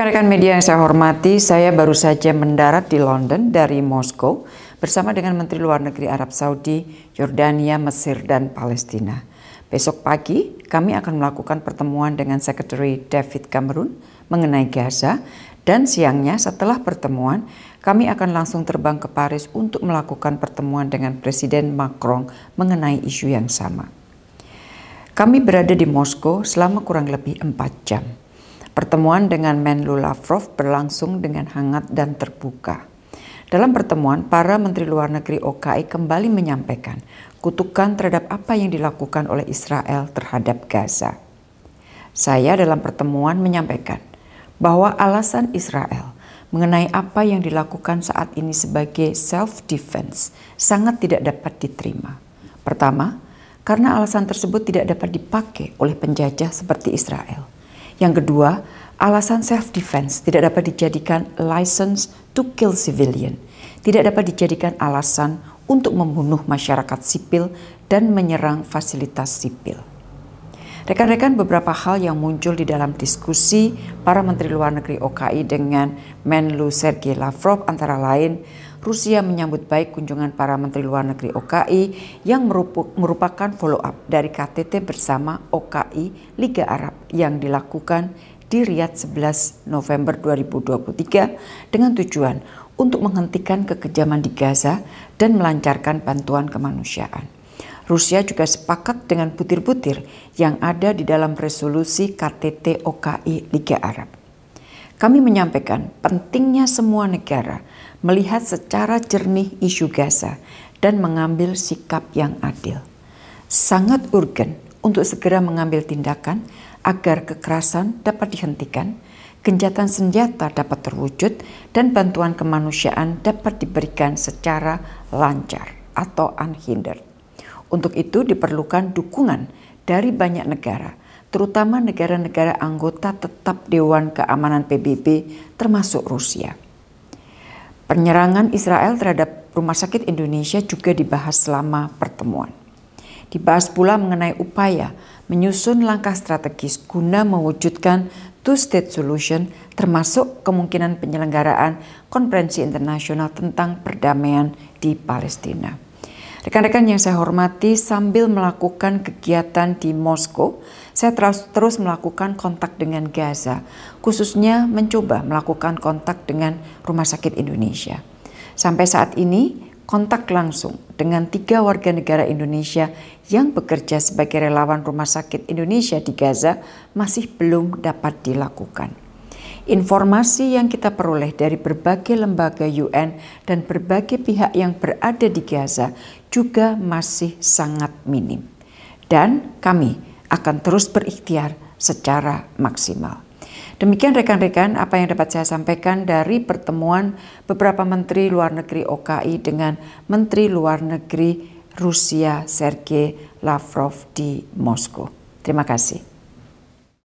Rekan-rekan media yang saya hormati, saya baru saja mendarat di London dari Moskow bersama dengan Menteri Luar Negeri Arab Saudi, Jordania, Mesir, dan Palestina. Besok pagi, kami akan melakukan pertemuan dengan Sekretari David Cameron mengenai Gaza dan siangnya setelah pertemuan, kami akan langsung terbang ke Paris untuk melakukan pertemuan dengan Presiden Macron mengenai isu yang sama. Kami berada di Moskow selama kurang lebih 4 jam. Pertemuan dengan Menlu Lavrov berlangsung dengan hangat dan terbuka. Dalam pertemuan, para Menteri Luar Negeri OKI kembali menyampaikan kutukan terhadap apa yang dilakukan oleh Israel terhadap Gaza. Saya dalam pertemuan menyampaikan bahwa alasan Israel mengenai apa yang dilakukan saat ini sebagai self-defense sangat tidak dapat diterima. Pertama, karena alasan tersebut tidak dapat dipakai oleh penjajah seperti Israel. Yang kedua, alasan self-defense tidak dapat dijadikan license to kill civilian, tidak dapat dijadikan alasan untuk membunuh masyarakat sipil dan menyerang fasilitas sipil. Rekan-rekan beberapa hal yang muncul di dalam diskusi para Menteri Luar Negeri OKI dengan Menlu Sergei Lavrov antara lain Rusia menyambut baik kunjungan para Menteri Luar Negeri OKI yang merupakan follow-up dari KTT bersama OKI Liga Arab yang dilakukan di Riyadh 11 November 2023 dengan tujuan untuk menghentikan kekejaman di Gaza dan melancarkan bantuan kemanusiaan. Rusia juga sepakat dengan butir-butir yang ada di dalam resolusi KTT OKI Liga Arab. Kami menyampaikan pentingnya semua negara melihat secara jernih isu Gaza dan mengambil sikap yang adil. Sangat urgen untuk segera mengambil tindakan agar kekerasan dapat dihentikan, gencatan senjata dapat terwujud, dan bantuan kemanusiaan dapat diberikan secara lancar atau unhindered. Untuk itu diperlukan dukungan dari banyak negara, terutama negara-negara anggota tetap Dewan Keamanan PBB termasuk Rusia. Penyerangan Israel terhadap rumah sakit Indonesia juga dibahas selama pertemuan. Dibahas pula mengenai upaya menyusun langkah strategis guna mewujudkan two-state solution termasuk kemungkinan penyelenggaraan konferensi internasional tentang perdamaian di Palestina. Rekan-rekan yang saya hormati, sambil melakukan kegiatan di Moskow, saya terus, terus melakukan kontak dengan Gaza, khususnya mencoba melakukan kontak dengan Rumah Sakit Indonesia. Sampai saat ini, kontak langsung dengan tiga warga negara Indonesia yang bekerja sebagai relawan Rumah Sakit Indonesia di Gaza masih belum dapat dilakukan. Informasi yang kita peroleh dari berbagai lembaga UN dan berbagai pihak yang berada di Gaza juga masih sangat minim. Dan kami akan terus berikhtiar secara maksimal. Demikian rekan-rekan apa yang dapat saya sampaikan dari pertemuan beberapa menteri luar negeri OKI dengan menteri luar negeri Rusia Sergei Lavrov di Moskow. Terima kasih.